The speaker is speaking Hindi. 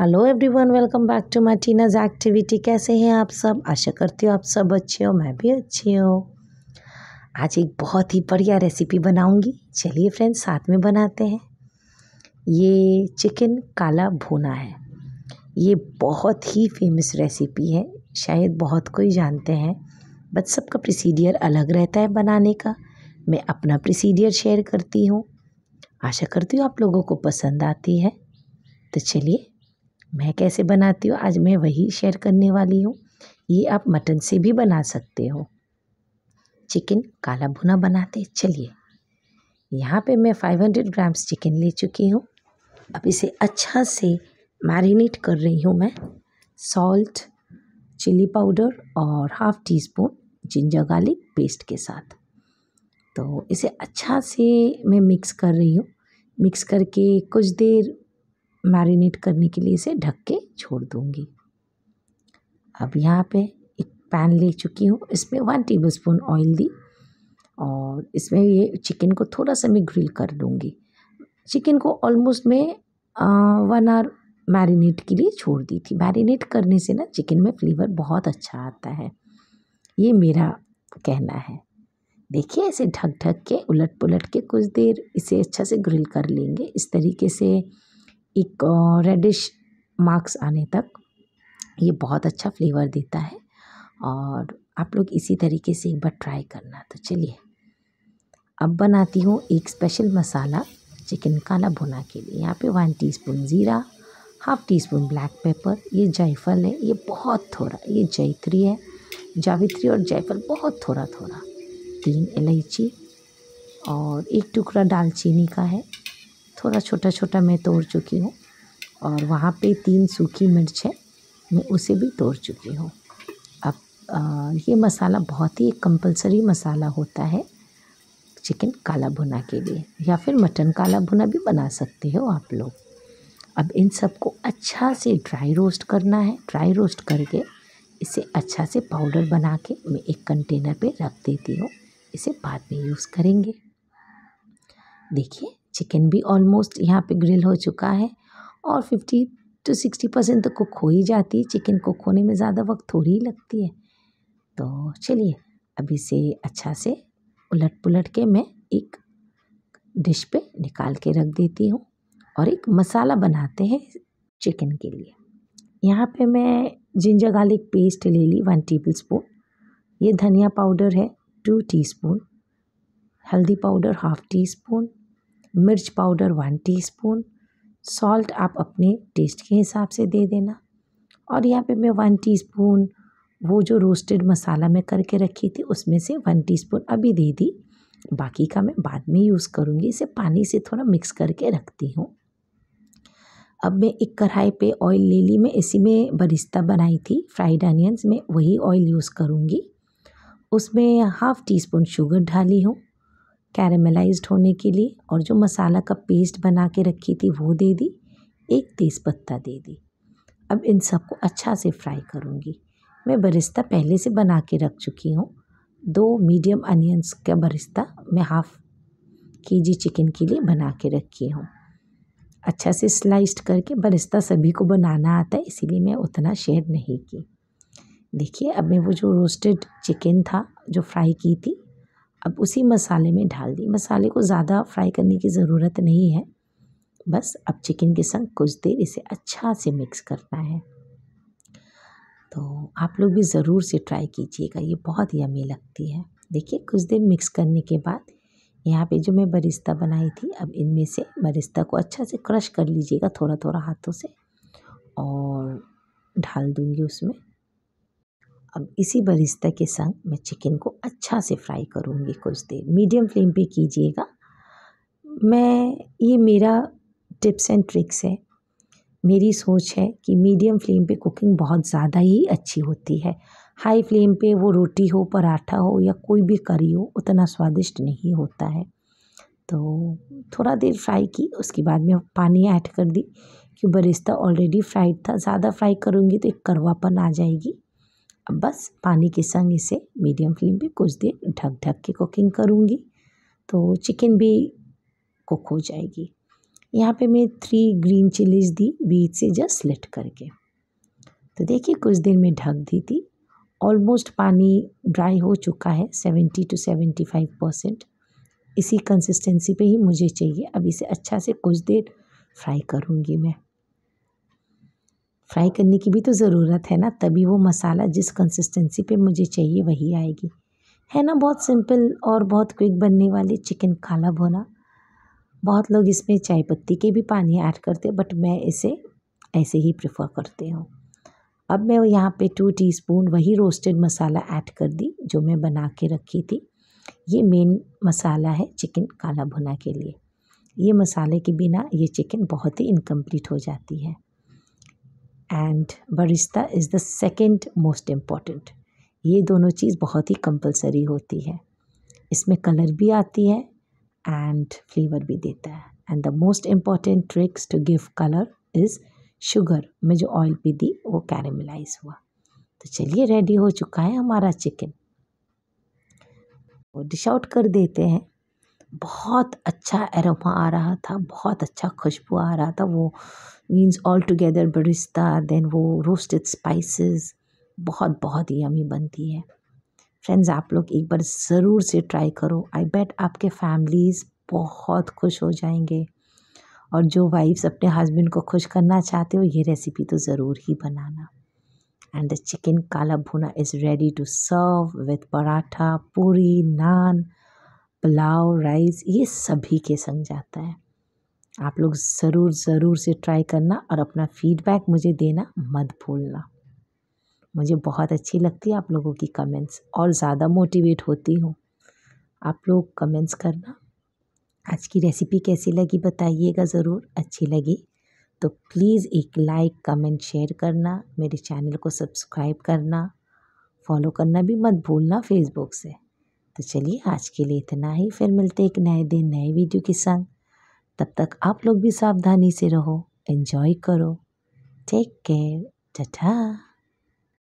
hello everyone welcome back to my टीनाज एक्टिविटी कैसे हैं आप सब आशा करती हूँ आप सब अच्छे हो मैं भी अच्छी हूँ आज एक बहुत ही बढ़िया रेसिपी बनाऊंगी चलिए फ्रेंड्स साथ में बनाते हैं ये चिकन काला भुना है ये बहुत ही फेमस रेसिपी है शायद बहुत कोई जानते हैं बट सबका प्रोसीडियर अलग रहता है बनाने का मैं अपना प्रोसीडियर शेयर करती हूँ आशा करती हूँ आप लोगों को पसंद आती है तो चलिए मैं कैसे बनाती हूँ आज मैं वही शेयर करने वाली हूँ ये आप मटन से भी बना सकते हो चिकन काला भुना बनाते चलिए यहाँ पे मैं 500 ग्राम्स चिकन ले चुकी हूँ अब इसे अच्छा से मैरिनेट कर रही हूँ मैं सॉल्ट चिल्ली पाउडर और half teaspoon ginger garlic paste के साथ तो इसे अच्छा से मैं मिक्स कर रही हूँ मिक्स करके कुछ देर मैरिनेट करने के लिए इसे ढक के छोड़ दूँगी अब यहाँ पे एक पैन ले चुकी हूँ इसमें वन टेबल स्पून ऑयल दी और इसमें ये चिकन को थोड़ा सा मैं ग्रिल कर लूँगी चिकन को ऑलमोस्ट मैं वन आवर मैरिनेट के लिए छोड़ दी थी मैरिनेट करने से ना चिकन में फ्लेवर बहुत अच्छा आता है ये मेरा कहना है देखिए इसे ढक ढक के उलट पुलट के कुछ देर इसे अच्छा से ग्रिल कर लेंगे इस तरीके से एक रेडिश मार्क्स आने तक ये बहुत अच्छा फ्लेवर देता है और आप लोग इसी तरीके से एक बार ट्राई करना तो चलिए अब बनाती हूँ एक स्पेशल मसाला चिकन काला भुना के लिए यहाँ पे वन टीस्पून ज़ीरा half teaspoon black pepper ये जायफल है ये बहुत थोड़ा ये जैतरी है जावित्री और जायफल बहुत थोड़ा थोड़ा तीन इलायची और एक टुकड़ा दालचीनी का है थोड़ा छोटा छोटा मैं तोड़ चुकी हूँ और वहाँ पे तीन सूखी मिर्च है मैं उसे भी तोड़ चुकी हूँ अब आ, ये मसाला बहुत ही कंपलसरी मसाला होता है चिकन काला भुना के लिए या फिर मटन काला भुना भी बना सकते हो आप लोग अब इन सबको अच्छा से ड्राई रोस्ट करना है ड्राई रोस्ट करके इसे अच्छा से पाउडर बना के मैं एक कंटेनर पे रख देती हूँ इसे बाद में यूज़ करेंगे देखिए चिकन भी ऑलमोस्ट यहाँ पे ग्रिल हो चुका है और फिफ्टी टू सिक्सटी परसेंट तो कुक हो ही जाती है चिकन कुक होने में ज़्यादा वक्त थोड़ी ही लगती है तो चलिए अब इसे अच्छा से उलट पुलट के मैं एक डिश पे निकाल के रख देती हूँ और एक मसाला बनाते हैं चिकन के लिए यहाँ पे मैं जिंजर गार्लिक पेस्ट ले ली वन टेबल स्पून ये धनिया पाउडर है टू टी हल्दी पाउडर हाफ टी स्पून मिर्च पाउडर वन टीस्पून सॉल्ट आप अपने टेस्ट के हिसाब से दे देना और यहाँ पे मैं वन टीस्पून वो जो रोस्टेड मसाला मैं करके रखी थी उसमें से वन टीस्पून अभी दे दी बाकी का मैं बाद में यूज़ करूँगी इसे पानी से थोड़ा मिक्स करके रखती हूँ अब मैं एक कढ़ाई पे ऑयल ले ली मैं इसी में बरिस्ता बनाई थी फ्राइड अनियंस में वही ऑयल यूज़ करूँगी उसमें हाफ़ टी स्पून शुगर डाली हूँ कैरेमलाइज होने के लिए और जो मसाला का पेस्ट बना के रखी थी वो दे दी एक तेज़पत्ता दे दी अब इन सबको अच्छा से फ्राई करूँगी मैं बरिस्ता पहले से बना के रख चुकी हूँ दो मीडियम अनियंस का बरिस्ता मैं हाफ़ के जी चिकन के लिए बना के रखी हूँ अच्छा से स्लाइस्ड करके बरिस्ता सभी को बनाना आता है इसीलिए मैं उतना शेयर नहीं की देखिए अब मैं वो जो रोस्टेड चिकन था जो फ्राई की थी अब उसी मसाले में डाल दी मसाले को ज़्यादा फ्राई करने की ज़रूरत नहीं है बस अब चिकन के संग कुछ देर इसे अच्छा से मिक्स करना है तो आप लोग भी ज़रूर से ट्राई कीजिएगा ये बहुत यमी लगती है देखिए कुछ देर मिक्स करने के बाद यहाँ पे जो मैं बरिस्ता बनाई थी अब इनमें से बरिस्ता को अच्छा से क्रश कर लीजिएगा थोड़ा थोड़ा हाथों से और ढाल दूँगी उसमें अब इसी बरिस्ता के संग मैं चिकन को अच्छा से फ्राई करूँगी कुछ देर मीडियम फ्लेम पे कीजिएगा मैं ये मेरा टिप्स एंड ट्रिक्स है मेरी सोच है कि मीडियम फ्लेम पे कुकिंग बहुत ज़्यादा ही अच्छी होती है हाई फ्लेम पे वो रोटी हो पराठा हो या कोई भी करी हो उतना स्वादिष्ट नहीं होता है तो थोड़ा देर फ्राई की उसके बाद में पानी ऐड कर दी क्यों बरिस्ता ऑलरेडी फ्राइड था ज़्यादा फ्राई करूँगी तो एक करवापन आ जाएगी अब बस पानी के संग इसे मीडियम फ्लेम पे कुछ देर ढक ढक के कुकिंग करूँगी तो चिकन भी कुक हो जाएगी यहाँ पे मैं थ्री ग्रीन चिलीज दी बीच से जस्ट स्लिट करके तो देखिए कुछ देर में ढक दी थी ऑलमोस्ट पानी ड्राई हो चुका है seventy to seventy five percent इसी कंसिस्टेंसी पे ही मुझे चाहिए अब इसे अच्छा से कुछ देर फ्राई करूँगी मैं फ्राई करने की भी तो ज़रूरत है ना तभी वो मसाला जिस कंसिस्टेंसी पे मुझे चाहिए वही आएगी है ना बहुत सिंपल और बहुत क्विक बनने वाली चिकन काला भुना बहुत लोग इसमें चाय पत्ती के भी पानी ऐड करते बट मैं इसे ऐसे ही प्रेफर करती हूँ अब मैं यहाँ पे टू टीस्पून वही रोस्टेड मसाला ऐड कर दी जो मैं बना के रखी थी ये मेन मसाला है चिकन काला भुना के लिए ये मसाले के बिना ये चिकन बहुत ही इनकम्प्लीट हो जाती है and birista is the second most important ये दोनों चीज़ बहुत ही कंपलसरी होती है इसमें कलर भी आती है एंड फ्लेवर भी देता है and the most important tricks to give colour is sugar में जो ऑयल भी दी वो कैरेमलाइज हुआ तो चलिए रेडी हो चुका है हमारा चिकन वो डिश आउट कर देते हैं बहुत अच्छा एरोमा आ रहा था बहुत अच्छा खुशबू आ रहा था वो means all together birista then वो रोस्टेड स्पाइसेस बहुत बहुत ही अमी बनती है फ्रेंड्स आप लोग एक बार ज़रूर से ट्राई करो आई बेट आपके फैमिलीज़ बहुत खुश हो जाएंगे और जो वाइफ्स अपने हस्बैंड को खुश करना चाहते हो ये रेसिपी तो ज़रूर ही बनाना and the chicken kala bhuna is ready to serve with paratha puri naan pulao rice ये सभी के संग जाता है आप लोग ज़रूर ज़रूर से ट्राई करना और अपना फीडबैक मुझे देना मत भूलना मुझे बहुत अच्छी लगती है आप लोगों की कमेंट्स और ज़्यादा मोटिवेट होती हूँ आप लोग कमेंट्स करना आज की रेसिपी कैसी लगी बताइएगा ज़रूर अच्छी लगी तो प्लीज़ एक लाइक कमेंट शेयर करना मेरे चैनल को सब्सक्राइब करना फॉलो करना भी मत भूलना फेसबुक से तो चलिए आज के लिए इतना ही फिर मिलते एक नए दिन नए वीडियो के साथ तब तक आप लोग भी सावधानी से रहो एंजॉय करो टेक केयर टाटा